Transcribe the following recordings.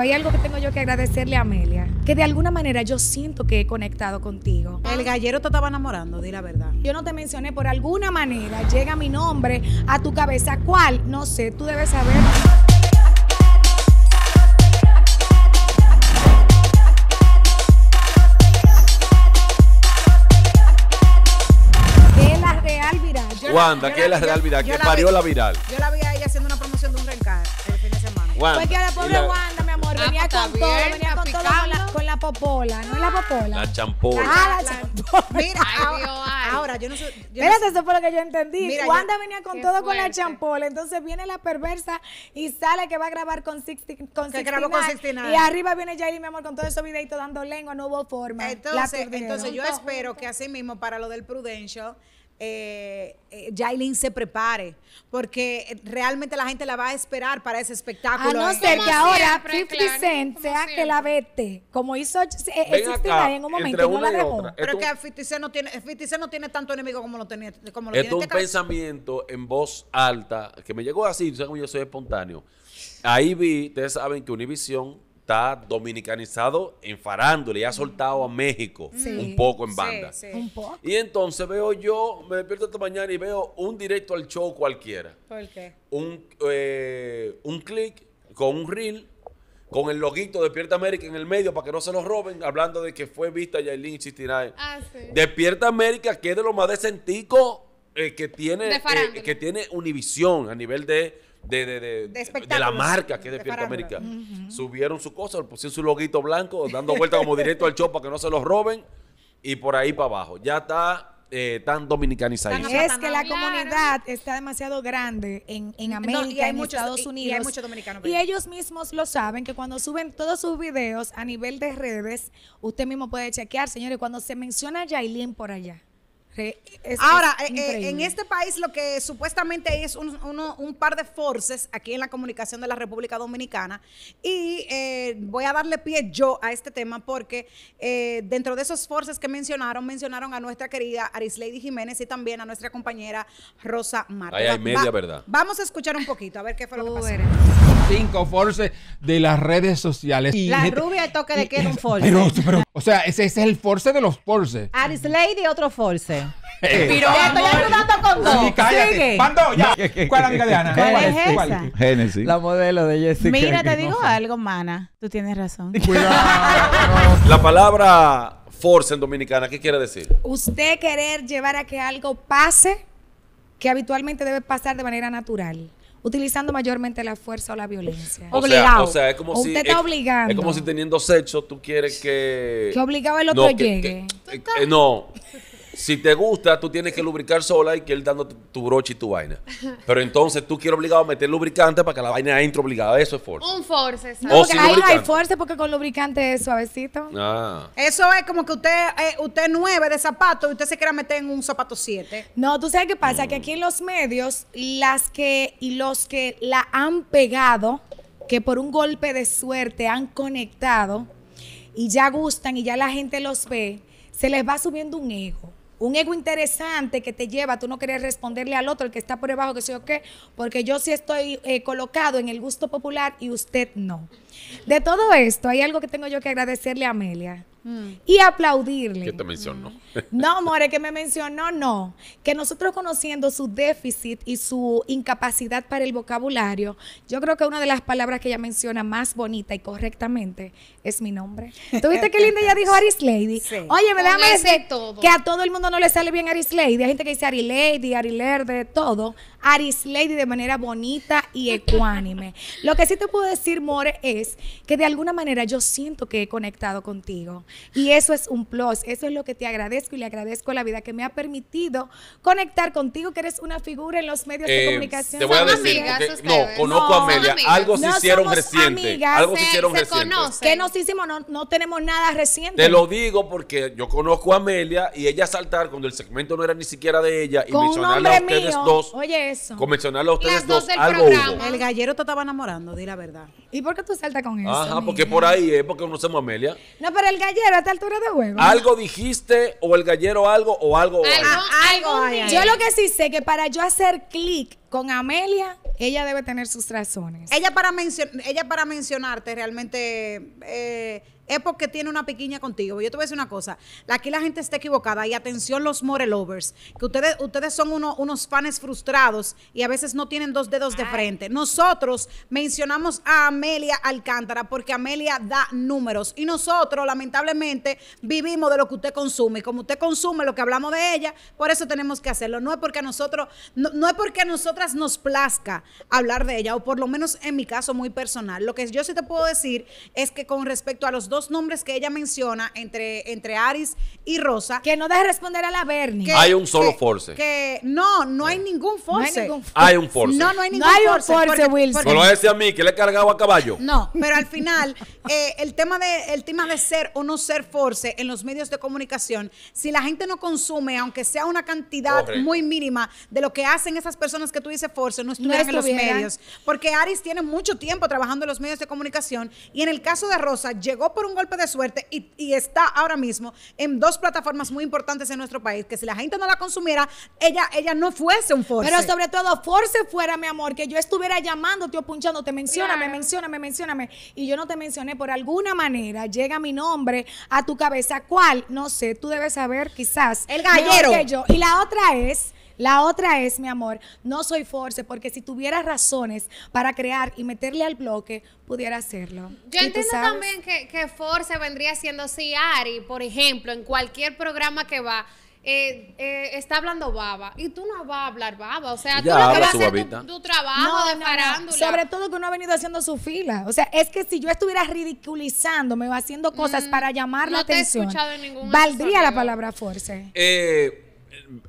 hay algo que tengo yo que agradecerle a Amelia, que de alguna manera yo siento que he conectado contigo. El gallero te estaba enamorando, di la verdad. Yo no te mencioné, por alguna manera llega mi nombre a tu cabeza. ¿Cuál? No sé, tú debes saber. ¿Qué es la real viral? Wanda, que es la real viral, que parió la, viral. Yo la vi a ella haciendo una promoción de un rencar el fin de semana. pobre Ah, venía, pues, con todo, venía con todo, con la, popola, no es la popola. La champola. Ah, la champola. Mira, ahora yo no sé. Espérate, eso fue lo que yo entendí. Wanda venía con todo con la champola, entonces viene la perversa y sale que va a grabar con Sixty Con grabó con Y arriba viene Jairi, mi amor, con todo esos videitos dando lengua, no hubo forma. Entonces, entonces yo espero que así mismo para lo del Prudential eh, eh se prepare, porque realmente la gente la va a esperar para ese espectáculo. A no ser que ahora 50 Cent sea que la vete, como hizo eh, existe en un momento no la dejó. Pero que 50 Cent no tiene, Cent no tiene tanto enemigo como lo tenía. Como lo es un pensamiento en voz alta que me llegó así, yo soy espontáneo. Ahí vi, ustedes saben que Univision está dominicanizado en farándula y ha soltado a México mm. un poco en banda. Y entonces veo yo, me despierto esta mañana y veo un directo al show cualquiera. ¿Por qué? Un, eh, clic con un reel con el loguito de Despierta América en el medio para que no se lo roben, hablando de que fue vista Yailin 69. Ah, Despierta América que es de lo más decentico eh, que tiene, eh, que tiene Univisión a nivel de de, la marca que es Puerto América. Subieron su cosa, pusieron su loguito blanco, dando vuelta como directo al show para que no se los roben y por ahí para abajo. Ya está eh, tan dominicanizada. Es que la comunidad está demasiado grande en, América, y hay en muchos, Estados Unidos. muchos dominicanos. Y ellos mismos lo saben que cuando suben todos sus videos a nivel de redes, usted mismo puede chequear, señores, cuando se menciona a Yailin por allá Ahora, eh, eh, en este país lo que supuestamente es un, par de forces aquí en la comunicación de la República Dominicana y eh, voy a darle pie yo a este tema porque dentro de esos forces que mencionaron, mencionaron a nuestra querida Arisleidy Jiménez y también a nuestra compañera Rosa Marta. media verdad. Vamos a escuchar un poquito, a ver qué fue lo que Cinco forces de las redes sociales. Y la rubia el toque de que era un force. o sea, ese, es el force de los forces. Arisleidy otro force. Eh, Pero eh, estoy ayudando con dos. cállate. ya. ¿Cuál es esa? Génesis. La modelo de Jessica. Mira, te digo algo, mana. Tú tienes razón. Cuidado. La palabra force en dominicana, ¿qué quiere decir? Usted querer llevar a que algo pase que habitualmente debe pasar de manera natural utilizando mayormente la fuerza o la violencia. O obligado. Sea, o sea, es como si. Usted está obligando. Es como si teniendo sexo tú quieres que. Que obligado el otro llegue. Eh, no. Si te gusta, tú tienes que lubricar sola y que él dando tu, broche y tu vaina. Pero entonces tú quieres obligado a meter lubricante para que la vaina entre obligada. Eso es force. Un force, ahí hay force porque con lubricante es suavecito. Ah. Eso es como que usted eh, usted nueve de zapato y usted se quiera meter en un zapato siete. No, tú sabes qué pasa, que mm. aquí en los medios, las que y los que la han pegado, que por un golpe de suerte han conectado y ya gustan y ya la gente los ve, se les va subiendo un ego un ego interesante que te lleva, tú no querer responderle al otro, el que está por debajo, que sé yo qué, porque yo sí estoy eh, colocado en el gusto popular y usted no. De todo esto, hay algo que tengo yo que agradecerle a Amelia. Y aplaudirle. Que te mencionó. Mm. No, More, que me mencionó, no. Que nosotros conociendo su déficit y su incapacidad para el vocabulario, yo creo que una de las palabras que ella menciona más bonita y correctamente es mi nombre. ¿Tuviste qué linda ella dijo Aris Lady? Oye, me da todo. que a todo el mundo no le sale bien Aris Lady. Hay gente que dice Aris Lady, Lerde, todo. Aris Lady de manera bonita y ecuánime. Lo que sí te puedo decir, More, es que de alguna manera yo siento que he conectado contigo. Y eso es un plus, eso es lo que te agradezco y le agradezco a la vida que me ha permitido conectar contigo, que eres una figura en los medios de eh, comunicación. Te voy a decir, no, conozco a Amelia, algo se hicieron reciente. algo se, hicieron reciente. ¿Qué nos hicimos? No, no tenemos nada reciente. Te lo digo porque yo conozco a Amelia y ella saltar cuando el segmento no era ni siquiera de ella y mencionarla a ustedes dos. Oye, eso. Convencional a ustedes El gallero te estaba enamorando, di la verdad. ¿Y por qué tú saltas con eso? Ajá, porque por ahí es, porque conocemos a Amelia. No, pero el gallero a esta altura de huevo. Algo dijiste, o el gallero algo, o algo. Algo, ah, Yo lo que sí sé que para yo hacer clic con Amelia, ella debe tener sus razones. Ella para, ella para mencionarte realmente. Eh, es porque tiene una piquiña contigo. Yo te voy a decir una cosa, aquí la gente está equivocada y atención los lovers que ustedes, ustedes son unos fans frustrados y a veces no tienen dos dedos de frente. Nosotros mencionamos a Amelia Alcántara porque Amelia da números y nosotros lamentablemente vivimos de lo que usted consume. Y como usted consume lo que hablamos de ella, por eso tenemos que hacerlo. No es porque a nosotros, no, no es porque a nosotras nos plazca hablar de ella, o por lo menos en mi caso muy personal. Lo que yo sí te puedo decir es que con respecto a los dos dos nombres que ella menciona entre, entre Aris y Rosa. Que no deje responder a la Bernie. hay un solo force. Que no, no hay eh. ningún force. hay, un force. No, no hay ningún force. Wilson. solo ese a mí que le he cargado a caballo. No, pero al final, eh, el, tema de, el tema de ser o no ser force en los medios de comunicación, si la gente no consume, aunque sea una cantidad muy mínima de lo que hacen esas personas que tú dices force, no estuvieran en los medios. Porque Aris tiene mucho tiempo trabajando en los medios de comunicación y en el caso de Rosa llegó por un golpe de suerte y, está ahora mismo en dos plataformas muy importantes en nuestro país, que si la gente no la consumiera, ella, ella no fuese un force. Pero sobre todo, force fuera, mi amor, que yo estuviera llamándote o punchándote, mencióname, me mencióname, mencióname, y yo no te mencioné, por alguna manera llega mi nombre a tu cabeza, ¿cuál? No sé, tú debes saber quizás. El gallero. Y la otra es la otra es, mi amor, no soy force, porque si tuviera razones para crear y meterle al bloque, pudiera hacerlo. Yo entiendo también que, force vendría siendo si Ari, por ejemplo, en cualquier programa que va. Eh, eh, está hablando baba y tú no vas a hablar baba, o sea, tú no vas a hacer tu, tu, trabajo de Sobre todo que uno ha venido haciendo su fila, o sea, es que si yo estuviera ridiculizándome o haciendo cosas mm, para llamar la atención, he escuchado en ningún valdría la palabra force. Eh,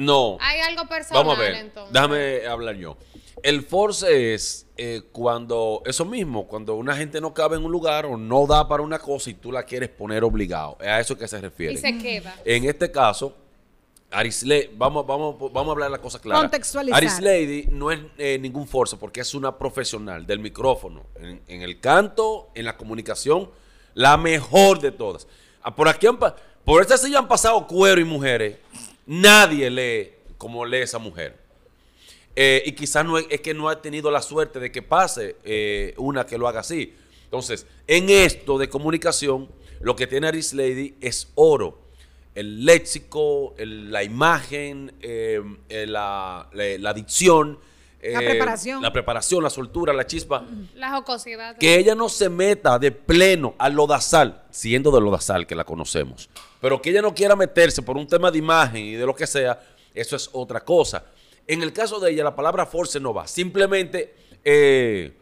no. Hay algo personal Vamos a ver, entonces. Déjame hablar yo. El force es eh, cuando, eso mismo, cuando una gente no cabe en un lugar o no da para una cosa y tú la quieres poner obligado. Es a eso que se refiere. Y se queda. En este caso, Arisley, vamos, vamos, vamos a hablar la cosa clara. Contextualizar. Aris Lady no es eh, ningún force porque es una profesional del micrófono, en, el canto, en la comunicación, la mejor de todas. Ah, por aquí han, por silla este han pasado cuero y mujeres. Nadie lee como lee esa mujer. Eh, y quizás no, es que no ha tenido la suerte de que pase eh, una que lo haga así. Entonces, en esto de comunicación, lo que tiene Aris Lady es oro. El léxico, la imagen, eh, la, la dicción eh, la preparación. La preparación, la soltura, la chispa. La jocosidad. Que ella no se meta de pleno al lodazal, siendo de lodazal que la conocemos. Pero que ella no quiera meterse por un tema de imagen y de lo que sea, eso es otra cosa. En el caso de ella, la palabra force no va. Simplemente, eh,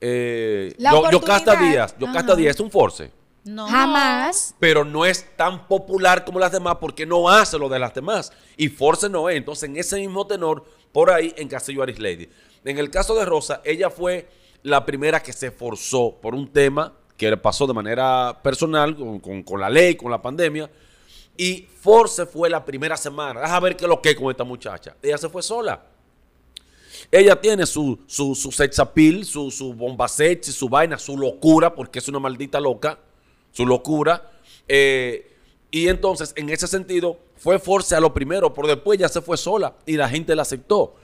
eh, Yocasta Díaz, Yocasta Díaz es un force. No. Jamás. Pero no es tan popular como las demás porque no hace lo de las demás. Y Force no es. Entonces, en ese mismo tenor, por ahí en Castillo Aris Lady. En el caso de Rosa, ella fue la primera que se forzó por un tema que le pasó de manera personal, con, la ley, con la pandemia. Y Force fue la primera semana. Vas a ver qué lo que con esta muchacha. Ella se fue sola. Ella tiene su, su, su sex appeal, su, su bomba sex, su vaina, su locura, porque es una maldita loca su locura. Eh, y entonces, en ese sentido, fue Force a lo primero, pero después ya se fue sola y la gente la aceptó.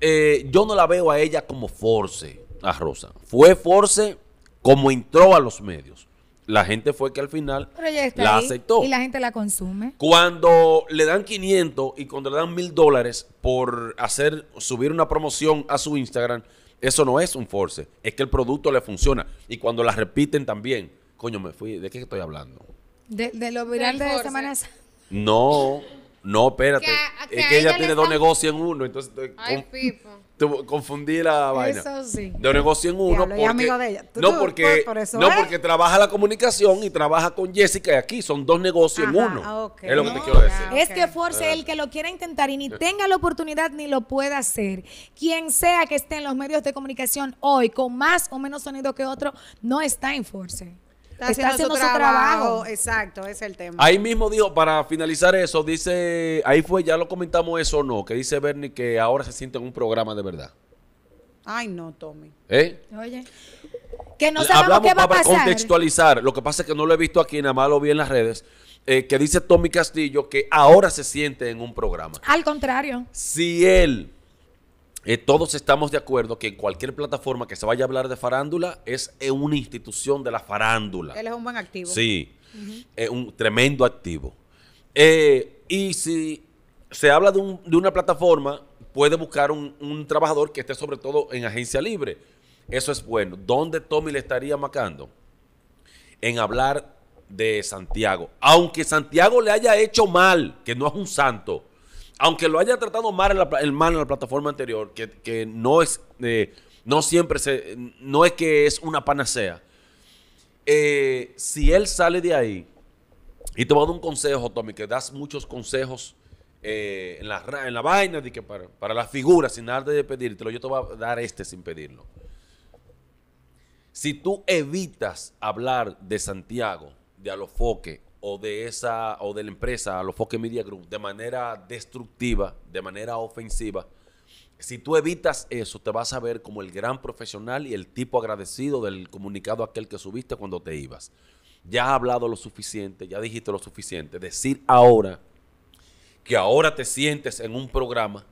Eh, yo no la veo a ella como Force, a Rosa. Fue Force como entró a los medios. La gente fue que al final la aceptó. Y la gente la consume. Cuando le dan 500 y cuando le dan 1000 dólares por hacer, subir una promoción a su Instagram, eso no es un force. Es que el producto le funciona. Y cuando la repiten también. Coño, me fui. ¿De qué estoy hablando? De, lo viral de, esta Semana Santa. No, no, espérate. es que ella, tiene dos negocios en uno, entonces confundí la vaina. Eso sí. Dos negocios en uno. porque, no, porque, no ¿eh? porque trabaja la comunicación y trabaja con Jessica y aquí son dos negocios en uno. Es lo que te quiero decir. Es que Force, ah. el que lo quiera intentar y ni eh. tenga la oportunidad ni lo pueda hacer, quien sea que esté en los medios de comunicación hoy, con más o menos sonido que otro, no está en Force está, haciendo, su, trabajo. Exacto, es el tema. Ahí mismo dijo, para finalizar eso, dice, ahí fue, ya lo comentamos eso o no, que dice Bernie que ahora se siente en un programa de verdad. Ay, no, Tommy. ¿Eh? Oye. Que no sabemos Hablamos qué va a pasar. Para contextualizar, lo que pasa es que no lo he visto aquí, nada más lo vi en las redes. Eh, que dice Tommy Castillo que ahora se siente en un programa. Al contrario. Si él eh, todos estamos de acuerdo que cualquier plataforma que se vaya a hablar de farándula es eh, una institución de la farándula. Él es un buen activo. Sí, es un tremendo activo. Eh, y si se habla de, una plataforma, puede buscar un, un trabajador que esté sobre todo en agencia libre. Eso es bueno. ¿Dónde Tommy le estaría marcando? En hablar de Santiago. Aunque Santiago le haya hecho mal, que no es un santo aunque lo haya tratado mal en la, en la plataforma anterior, que, no es, eh, no siempre se, no es que es una panacea. Eh, si él sale de ahí, y te va a dar un consejo, Tommy, que das muchos consejos eh, en, la, vaina, de que para, la figura, sin darte de pedírtelo, yo te voy a dar este sin pedirlo. Si tú evitas hablar de Santiago, de Alofoque o de esa o de la empresa, los Foque Media Group, de manera destructiva, de manera ofensiva, si tú evitas eso, te vas a ver como el gran profesional y el tipo agradecido del comunicado aquel que subiste cuando te ibas. Ya has hablado lo suficiente, ya dijiste lo suficiente. Decir ahora que ahora te sientes en un programa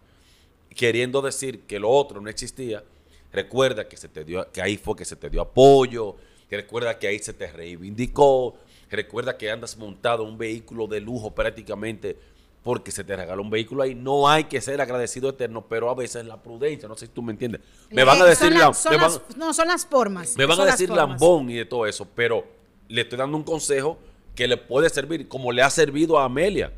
queriendo decir que lo otro no existía, recuerda que, se te dio, que ahí fue que se te dio apoyo, que recuerda que ahí se te reivindicó, Recuerda que andas montado un vehículo de lujo prácticamente porque se te regaló un vehículo ahí. No hay que ser agradecido eterno, pero a veces la prudencia, no sé si tú me entiendes. Me van a decir... no, son las formas. Me van a decir lambón y de todo eso, pero le estoy dando un consejo que le puede servir, como le ha servido a Amelia.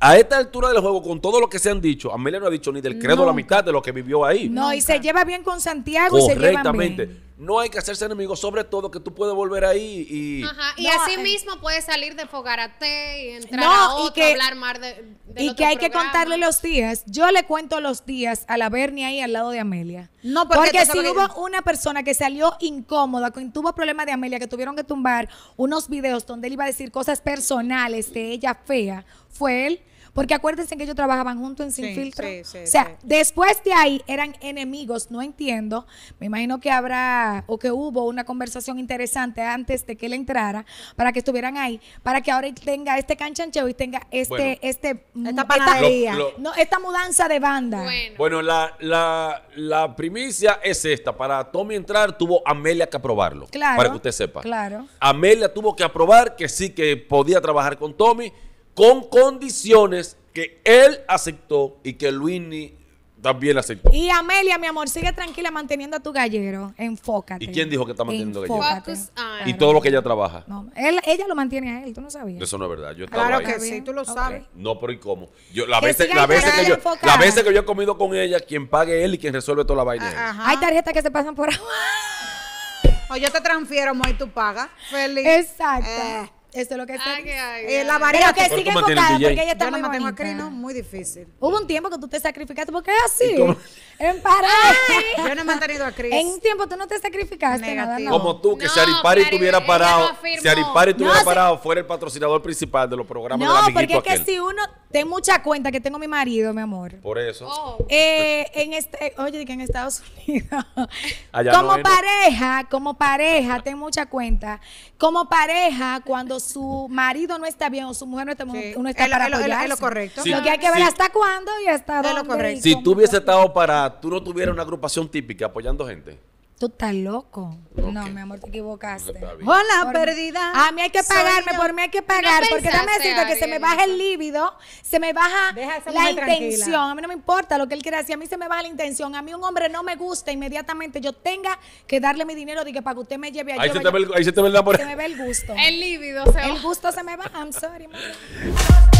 A esta altura del juego, con todo lo que se han dicho, Amelia no ha dicho ni del credo la mitad de lo que vivió ahí. No, y se lleva bien con Santiago. Correctamente. Y se bien. No hay que hacerse enemigo sobre todo que tú puedes volver ahí y. y así eh, mismo puedes salir de Fogarate y entrar a otro, y hablar más de. y que hay que contarle los días. Yo le cuento los días a la Bernie ahí al lado de Amelia. No, porque, si hubo una persona que salió incómoda, que tuvo problemas de Amelia, que tuvieron que tumbar unos videos donde él iba a decir cosas personales de ella fea, fue él. Porque acuérdense que ellos trabajaban juntos en Sin Filtro. o sea, después de ahí eran enemigos, no entiendo. Me imagino que habrá o que hubo una conversación interesante antes de que él entrara para que estuvieran ahí, para que ahora tenga este canchancheo y tenga este, este esta panadería, no, esta mudanza de banda. Bueno, la, la, primicia es esta. Para Tommy entrar tuvo Amelia que aprobarlo. Claro. Para que usted sepa. Claro. Amelia tuvo que aprobar que sí que podía trabajar con Tommy con condiciones que él aceptó y que Luini también aceptó. Y Amelia, mi amor, sigue tranquila manteniendo a tu gallero. Enfócate. ¿Y quién dijo que está manteniendo gallero? Focus Y todo lo que ella trabaja. No, ella lo mantiene a él, tú no sabías. Eso no es verdad. Yo ah, estaba claro que sí, tú lo sabes. No, pero ¿y cómo? la veces, que yo, he comido con ella, quien pague él y quien resuelve toda la vaina. Hay tarjetas que se pasan por ahí. o yo te transfiero, Moy, tú pagas. Feliz. Exacto. Eh, eso es lo que está. Eh, la variedad que sigue contada porque ella está Yo aquí, ¿no? muy difícil. Hubo un tiempo que tú te sacrificaste porque es así. En pareja. Yo no he a Cris. En un tiempo tú no te sacrificaste Como tú, que si Aripari estuviera parado, si Aripari estuviera parado, fuera el patrocinador principal de los programas de no, No, porque es que si uno, ten mucha cuenta que tengo mi marido, mi amor. Por eso. Oh. Eh, en este, oye, que en Estados Unidos. como pareja, como pareja, ten mucha cuenta. Como pareja, cuando su marido no está bien o su mujer no está bien, está Es lo correcto. Lo que hay que ver hasta cuándo y hasta dónde. lo correcto. Si tú hubiese estado parado tú no tuvieras una agrupación típica apoyando gente. Tú estás loco. No, mi amor, te equivocaste. Hola, perdida. A mí hay que pagarme, por mí hay que pagar. porque déjame decirte que se me baja el líbido, se me baja la intención. A mí no me importa lo que él quiera decir, a mí se me baja la intención. A mí un hombre no me gusta inmediatamente. Yo tenga que darle mi dinero de que para que usted me lleve a Ahí, se te, ve el, ahí se te el me el gusto. El líbido se El gusto se me baja. I'm sorry,